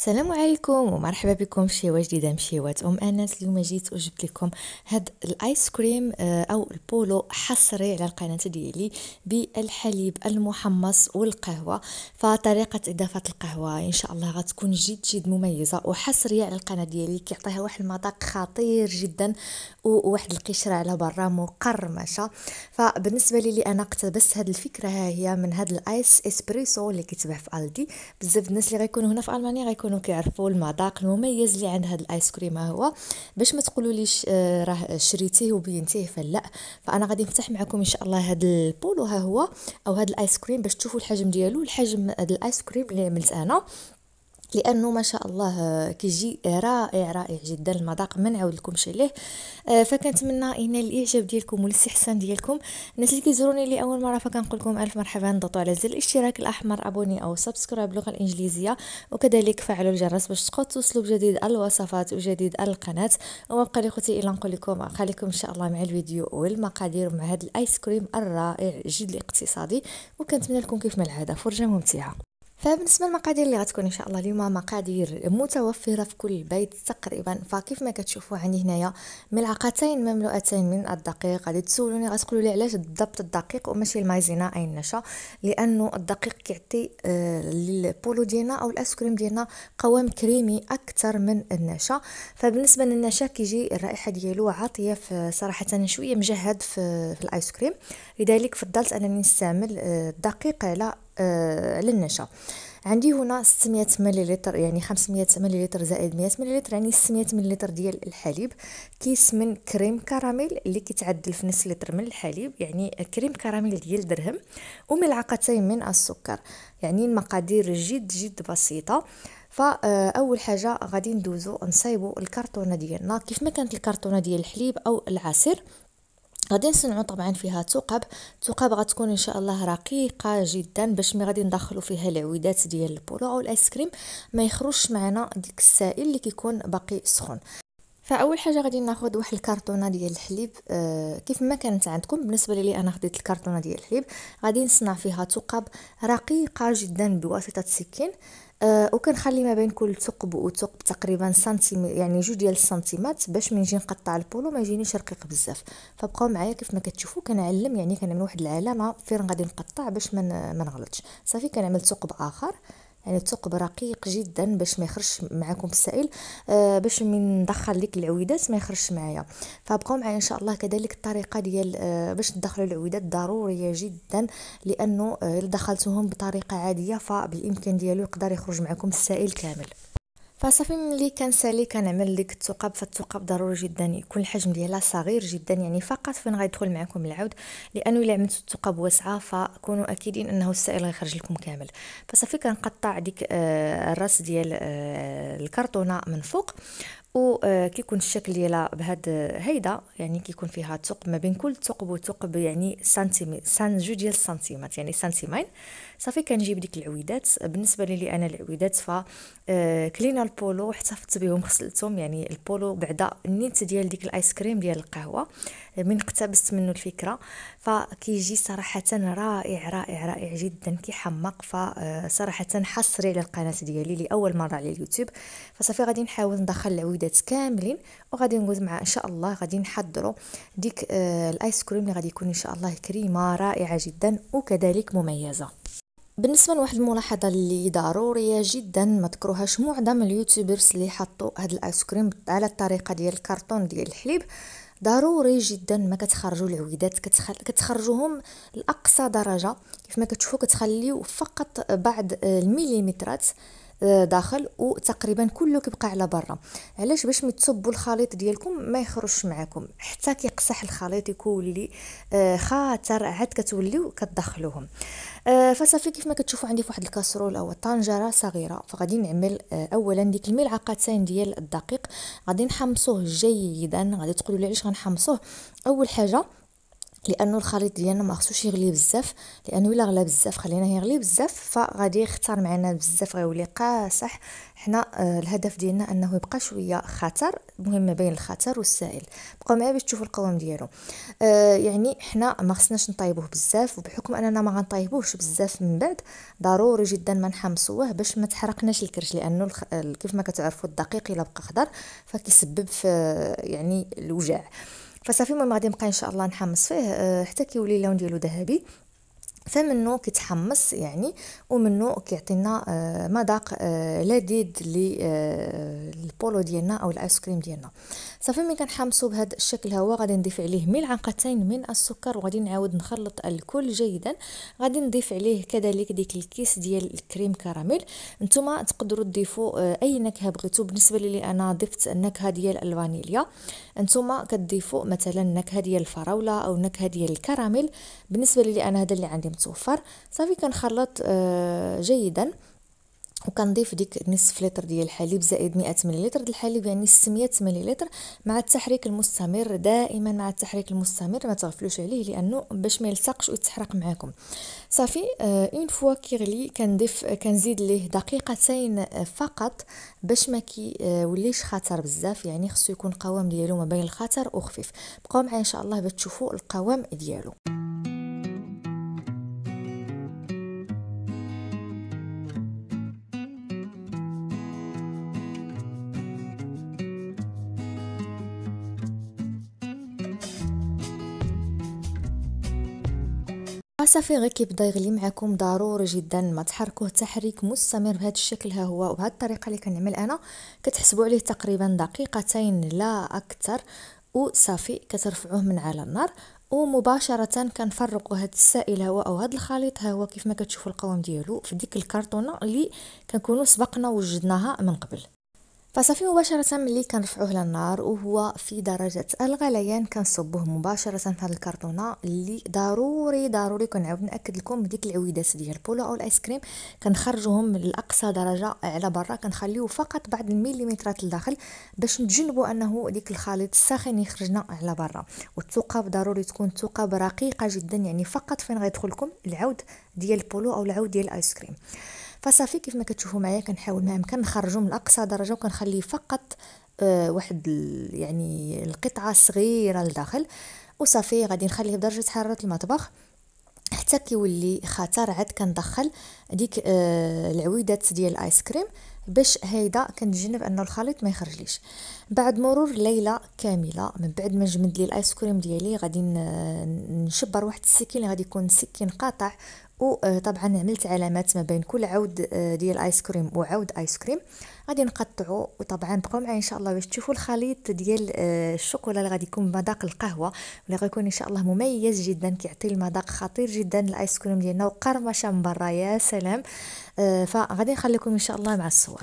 السلام عليكم ومرحبا بكم في شيوه جديده من شيوات ام انس اليوم جيت وجبت لكم هاد الايس كريم آه، او البولو حصري على القناه ديالي بالحليب المحمص والقهوه فطريقه اضافه القهوه ان شاء الله غتكون جد جد مميزه وحصريه على القناه ديالي كيعطيها واحد المذاق خطير جدا وواحد القشره على برا مقرمشه فبالنسبه لي, لي انا اقتبست هاد الفكره ها هي من هاد الايس اسبريسو اللي كيتباع في الدي بزاف الناس اللي غيكونوا هنا في المانيا غيكون يكونوا كيعرفوا المذاق المميز اللي عند هذا الايس كريم ها هو باش ما تقولوا لي آه راه شريتيه وبينتيه فلا فانا غادي نفتح معكم ان شاء الله هذا البولو ها هو او هذا الايس كريم باش تشوفوا الحجم ديالو الحجم هذا الايس كريم اللي عملت انا لانه ما شاء الله كيجي رائع رائع جدا المذاق ما نعاودلكمش عليه آه، فكنتمنى ان الاعجاب ديالكم والاستحسان ديالكم الناس اللي كيزوروني لاول مره فكنقول لكم الف مرحبا ضغطوا على زر الاشتراك الاحمر ابوني او سبسكرايب باللغه الانجليزيه وكذلك فعلوا الجرس باش توصلوا بجديد الوصفات وجديد القناه وما بقى لي خوتي الا نقول لكم خليكم ان شاء الله مع الفيديو والمقادير ومع هذا الايس كريم الرائع جد الاقتصادي وكنتمنى لكم كيف ما العاده فرجه ممتعه فبالنسبه للمقادير اللي غتكون ان شاء الله اليوم مقادير متوفره في كل بيت تقريبا فكيف ما كتشوفوا عندي هنايا ملعقتين مملوءتين من الدقيق غادي تسولوني غتقولوا لي علاش بالضبط الدقيق وماشي المايزينا اي النشا لانه الدقيق كيعطي آه، للبولو ديالنا او الايس كريم ديالنا قوام كريمي اكثر من النشا فبالنسبه للنشا كيجي الرائحه ديالو عاطيه صراحه شويه مجهد في, في الايس كريم لذلك فضلت انني نستعمل آه، الدقيق على آه، للنشا عندي هنا 600 مليلتر يعني 500 مليلتر زائد 100 مليلتر يعني 600 مليلتر ديال الحليب كيسمن كريم كراميل اللي كيتعدل في نص لتر من الحليب يعني كريم كراميل ديال درهم وملعقتين من السكر يعني المقادير جد جد بسيطه فاول حاجه غادي ندوزو نصايبو الكرتونه ديالنا كيف ما كانت الكرتونه ديال الحليب او العصير غادي نصنعو طبعا فيها ثقب ثقب غتكون ان شاء الله رقيقه جدا باش ملي غادي ندخلو فيها العويدات ديال البولو او الايس كريم ما يخرجش معنا ديك السائل اللي كيكون باقي سخون فاول حاجه غادي ناخذ واحد الكرتونه ديال الحليب آه كيف ما كانت عندكم بالنسبه لي انا خديت الكرتونه ديال الحليب غادي نصنع فيها ثقب رقيقه جدا بواسطه السكين آه وكنخلي ما بين كل ثقب وثقب تقريبا سنتيم يعني جوج ديال السنتيمات باش من نجي نقطع البولو ما يجينيش رقيق بزاف فبقاو معايا كيف ما كتشوفوا كنعلم يعني كنعمل واحد العلامه فين غادي نقطع باش ما من نغلطش صافي كنعمل ثقب اخر يعني ثقب رقيق جدا باش ما يخرجش معكم السائل آه باش من ندخل ليك العويدات ما يخرجش معايا فبقاو معايا ان شاء الله كذلك الطريقه ديال آه باش تدخلوا العويدات ضروريه جدا لانه آه، الا آه دخلتوهم بطريقه عاديه فبالامكان ديالو يقدر يخرج معكم السائل كامل فصافي ملي كنسالي كنعمل ديك التقاب فالتقاب ضروري جدا يكون الحجم ديالها صغير جدا يعني فقط فين غيدخل معكم العود لانه الا عملتوا التقاب واسعه فكونوا اكيدين انه السائل غيخرج لكم كامل فصافي كنقطع ديك آه الراس ديال آه الكرتونه من فوق آه، كيكون الشكل ديالها بهاد آه، هيدا يعني كيكون فيها ثقب ما بين كل ثقب وثقب يعني سنتيم سان جو ديال السنتيمات يعني سنتيمين صافي كنجيب ديك العويدات بالنسبه لي لي انا العويدات ف آه، كلينا البولو احتفظت بهم غسلتهم يعني البولو بعدا النيت ديال ديك الايس كريم ديال القهوه من اقتبست منه الفكره فكيجي صراحه رائع رائع رائع جدا كيحمق فصراحه آه، حصري على القناه ديالي لاول مره على اليوتيوب فصافي غادي نحاول ندخل العويدات كاملين وغادي نقول مع ان شاء الله غادي نحضروا ديك آه، الايس كريم اللي غادي يكون ان شاء الله كريمه رائعه جدا وكذلك مميزه بالنسبه لواحد الملاحظه اللي ضروريه جدا ما تكروهاش معظم اليوتيوبرز اللي حطوا هاد الايس كريم على الطريقه ديال الكرتون ديال الحليب ضروري جدا ما كتخرجوا العويدات كتخل... كتخرجوهم لاقصى درجه كيف ما كتشوفوا كتخليو فقط بعض المليمترات داخل وتقريبا كله كيبقى على برا علاش باش متصبوا الخليط ديالكم ما يخرجش معاكم حتى كيقصح الخليط يكولي آه، خاطر عاد كتوليو كتدخلوهم آه، فصافي كيف ما كتشوفوا عندي واحد الكاسرول او طنجره صغيره فغادي نعمل آه، اولا ديك الملعقتين ديال الدقيق غادي نحمصوه جيدا غادي تقولوا لي علاش غنحمصوه اول حاجه لانه الخليط ديالنا ما خصوش يغلي بزاف لانه الا غلا بزاف خليناه يغلي بزاف فغادي يختار معنا بزاف غيولي قاصح حنا آه، الهدف ديالنا انه يبقى شويه خطر المهم ما بين الخطر والسائل بقاو معايا باش تشوفوا القوام ديالو آه يعني حنا ما خصناش نطيبوه بزاف وبحكم اننا ما غنطيبوهش بزاف من بعد ضروري جدا ما نحمصوه باش ما تحرقناش الكرش لانه الخ... آه، كيف ما كتعرفوا الدقيق الا بقى خضر فكيسبب في آه، يعني الوجع فصافي من بعد نبقى ان شاء الله نحمص فيه آه، حتى كيولي اللون ديالو ذهبي فمنه كيتحمص يعني ومنه كيعطينا آه، مذاق آه، لذيذ للبولو آه، ديالنا او الايس كريم ديالنا صافي ملي كنحمصو بهذا الشكل هو غادي نضيف عليه ملعقتين من السكر وغادي نعاود نخلط الكل جيدا غادي نضيف عليه كذلك ديك الكيس ديال الكريم كراميل نتوما تقدروا تضيفوا اي نكهه بغيتو بالنسبه لي انا ضفت النكهه ديال الفانيليا نتوما كتضيفوا مثلا نكهه ديال الفراوله او نكهه ديال الكراميل بالنسبه لي انا هذا اللي عندي متوفر صافي كنخلط آه، جيدا وكنضيف ديك نصف لتر ديال الحليب زائد 100 مليلتر ديال الحليب يعني 600 مليلتر مع التحريك المستمر دائما مع التحريك المستمر ما تغفلوش عليه لانه باش ما يلصقش ويتحرق معاكم صافي اون فوا كيغلي كنضيف كنزيد ليه دقيقتين آه، فقط باش ما كيوليش آه، خطر بزاف يعني خصو يكون القوام ديالو ما بين الخطر وخفيف بقاو معايا ان شاء الله باش تشوفوا القوام ديالو صافي غير كيبدا يغلي معكم ضروري جدا ما تحركوه تحريك مستمر بهذا الشكل ها هو وبهذه الطريقه اللي كنعمل انا كتحسبوا عليه تقريبا دقيقتين لا اكثر وصافي كترفعوه من على النار ومباشره كنفرقوا هذا السائل هو او هذا الخليط ها هو كيف ما كتشوفوا القوام ديالو في ديك الكرتونه اللي كنكونوا سبقنا وجدناها من قبل فصافي مباشرة ملي كنرفعوه للنار وهو في درجة الغليان كنصبوه مباشرة في هاد الكرتونة اللي ضروري ضروري كنعاود نأكد لكم ديك العويدات ديال البولو او الايس كريم كنخرجوهم لأقصى درجة على برا كنخليو فقط بعض المليمترات لداخل باش نتجنبو انه ديك الخليط الساخن يخرجنا على برا والثقاب ضروري تكون ثقاب رقيقة جدا يعني فقط فين غيدخلكم العود ديال البولو او العود ديال الايس كريم فصافي كيف ما كتشوفوا معايا كنحاول ما امكن نخرجو من اقصى درجه وكنخليه فقط آه، واحد يعني القطعه صغيره لداخل وصافي غادي نخليه بدرجه حراره المطبخ حتى كيولي خطر عاد كندخل ديك آه، العويدات ديال الايس كريم باش هيدا كنتجنب انه الخليط ما يخرجليش بعد مرور ليله كامله من بعد ما نجمد لي الايس كريم ديالي غادي نشبر واحد السكين غادي يكون سكين قاطع وطبعا عملت علامات ما بين كل عود آه، ديال ايس كريم وعود ايس كريم غادي نقطعو وطبعا بقاو معايا ان شاء الله باش تشوفوا الخليط ديال آه، الشوكولا اللي غادي يكون بمذاق القهوه اللي غيكون ان شاء الله مميز جدا كيعطي المذاق خطير جدا الايس كريم ديالنا وقرمشه من برا يا سلام آه، فغادي نخليكم ان شاء الله مع الصور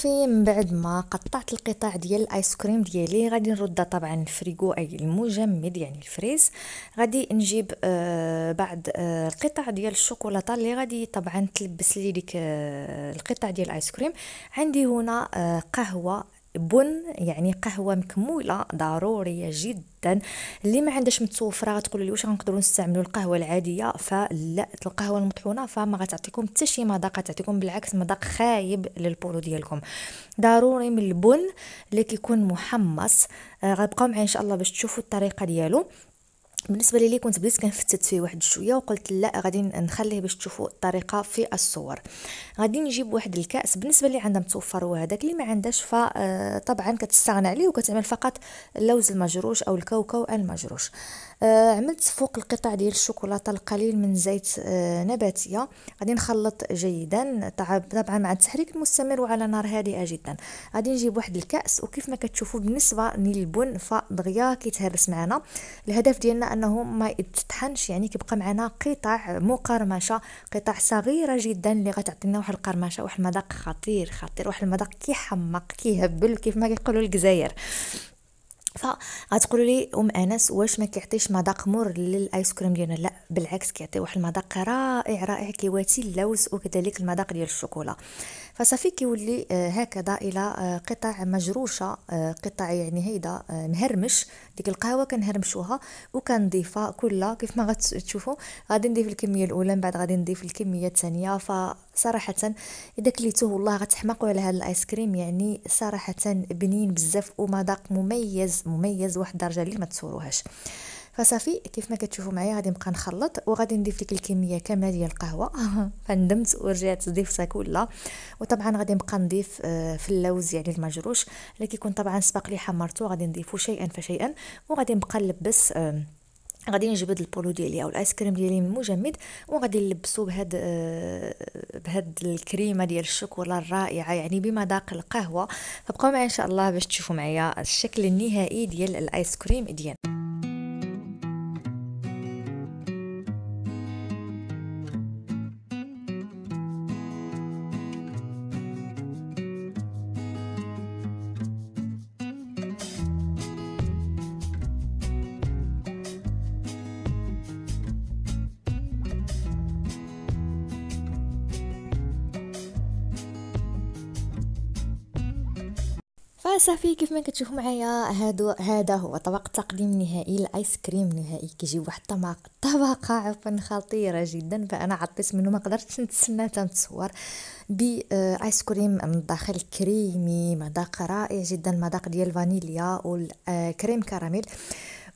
صافي من بعد ما قطعت القطع ديال الايس كريم ديالي غادي نردها طبعا الفريغو اي المجمد يعني الفريز غادي نجيب آه بعض آه القطع ديال الشوكولاته اللي غادي طبعا تلبس لي ديك آه القطع ديال الايس كريم عندي هنا آه قهوه بن يعني قهوه مكموله ضروريه جدا اللي ما عندهاش متوفره تقول لي واش غنقدروا نستعملوا القهوه العاديه فلا القهوه المطحونه فما غتعطيكم حتى شي مذاق غتعطيكم بالعكس مذاق خايب للبولو ديالكم ضروري من البن اللي كيكون محمص آه، غنبقاو معايا ان شاء الله باش تشوفوا الطريقه ديالو بالنسبه لي كنت بديت كنفتت فيه واحد شويه وقلت لا غادي نخليه باش تشوفوا الطريقه في الصور غادي نجيب واحد الكاس بالنسبه لي عندها متوفر وهذاك اللي ما عندهاش فطبعا آه، كتستغنى عليه وكتعمل فقط اللوز المجروش او الكاوكاو المجروش آه، عملت فوق القطع ديال الشوكولاته القليل من زيت آه، نباتيه غادي نخلط جيدا طبعا مع التحريك المستمر وعلى نار هادئه جدا غادي نجيب واحد الكاس وكيف ما كتشوفوا بالنسبه للبن فدغيا كيتهرس معنا الهدف ديالنا انه ما تتحنش يعني كيبقى معنا قطع مقرمشه قطع صغيره جدا اللي غتعطينا واحد القرمشه واحد المذاق خطير خطير واحد المذاق كيحمق كيهبل كيف ما كيقولوا الجزائر فغتقولوا لي ام انس واش ما كيعطيش مذاق مر للايس كريم ديالنا لا بالعكس كيعطي واحد المذاق رائع رائع كيواتي اللوز وكذلك المذاق ديال الشوكولا فصافي كيولي آه، هكذا الى آه، قطع مجروشه آه، قطع يعني هيدا مهرمش ديك القهوه كنهرمشوها وكنضيفها كلها كيف ما غتشوفوا غادي نضيف الكميه الاولى من بعد غادي نضيف الكميه الثانيه فصراحه اذا كليتوه والله غتحمقوا على هذا الايس كريم يعني صراحه بنين بزاف ومذاق مميز مميز واحد الدرجه اللي ما تصوروهاش فصافي كيف ما كتشوفوا معايا غادي نبقى نخلط وغادي نضيف لك الكميه كامله ديال القهوه فندمت ورجعت ضيفتها كلها وطبعا غادي نبقى نضيف آه، في اللوز يعني المجروش اللي كيكون طبعا سبق لي حمرته غادي نضيفه شيئا فشيئا وغادي نبقى نلبس غادي نجبد البولو ديالي او الايس كريم ديالي من المجمد وغادي نلبسو بهاد آه، بهاد الكريمه ديال الشوكولا الرائعه يعني بمذاق القهوه فبقاو معايا ان شاء الله باش تشوفوا معايا الشكل النهائي ديال الايس كريم ديالنا فصافي كيف ما كتشوفوا معايا هادو هذا هو طبق التقديم النهائي الايس كريم النهائي كيجي واحد الطبق طبقه عفوا خطيره جدا فانا عطيت منه ما قدرتش نتسنى تنتصور بايس كريم من الداخل كريمي مذاق رائع جدا مذاق ديال الفانيليا والكريم كراميل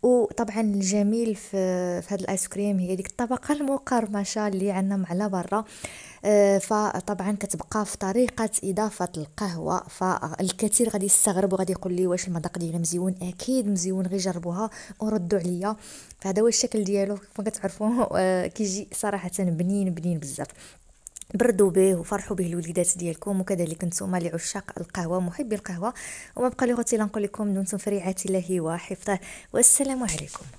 وطبعا الجميل في, في هذا الايس كريم هي ديك الطبقه المقرمشه اللي عندنا مع برا آه، فطبعا كتبقى في طريقه اضافه القهوه فالكثير غادي يستغرب وغادي يقول لي واش المذاق ديالها مزيون اكيد مزيون غير جربوها وردوا عليا فهذا هو الشكل ديالو كما كتعرفوا آه، كيجي صراحه بنين بنين بزاف بردوا به وفرحوا به الوليدات ديالكم وكذلك نتوما لعشاق القهوه محبي القهوه وما بقى غير نقول لكم دمتم في رعايه الله وحفظه والسلام عليكم